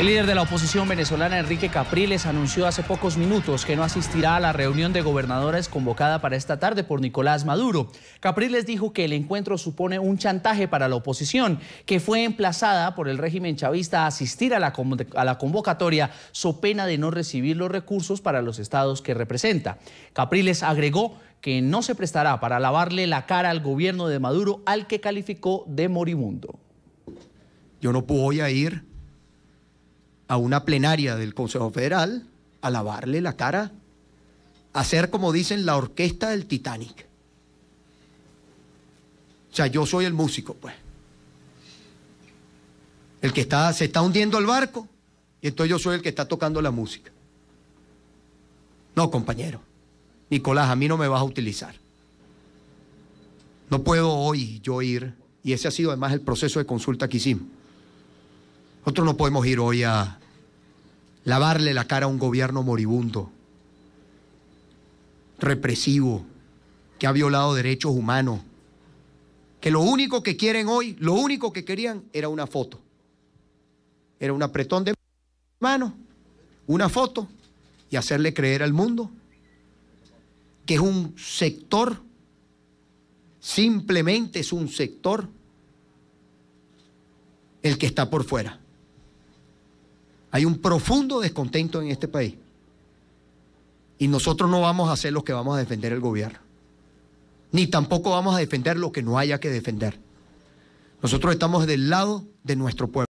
El líder de la oposición venezolana, Enrique Capriles, anunció hace pocos minutos que no asistirá a la reunión de gobernadores convocada para esta tarde por Nicolás Maduro. Capriles dijo que el encuentro supone un chantaje para la oposición, que fue emplazada por el régimen chavista a asistir a la, convocatoria, so pena de no recibir los recursos para los estados que representa. Capriles agregó que no se prestará para lavarle la cara al gobierno de Maduro, al que calificó de moribundo. Yo no voy a ir a una plenaria del Consejo Federal a lavarle la cara, a hacer como dicen la orquesta del Titanic. O sea, yo soy el músico, pues. El que está, se está hundiendo el barco, y entonces yo soy el que está tocando la música. No, compañero. Nicolás, a mí no me vas a utilizar. No puedo hoy yo ir, y ese ha sido además el proceso de consulta que hicimos. Nosotros no podemos ir hoy a lavarle la cara a un gobierno moribundo, represivo, que ha violado derechos humanos, que lo único que quieren hoy, lo único que querían era una foto. Era un apretón de mano, una foto y hacerle creer al mundo que es un sector, simplemente es un sector el que está por fuera. Hay un profundo descontento en este país. Y nosotros no vamos a ser los que vamos a defender el gobierno. Ni tampoco vamos a defender lo que no haya que defender. Nosotros estamos del lado de nuestro pueblo.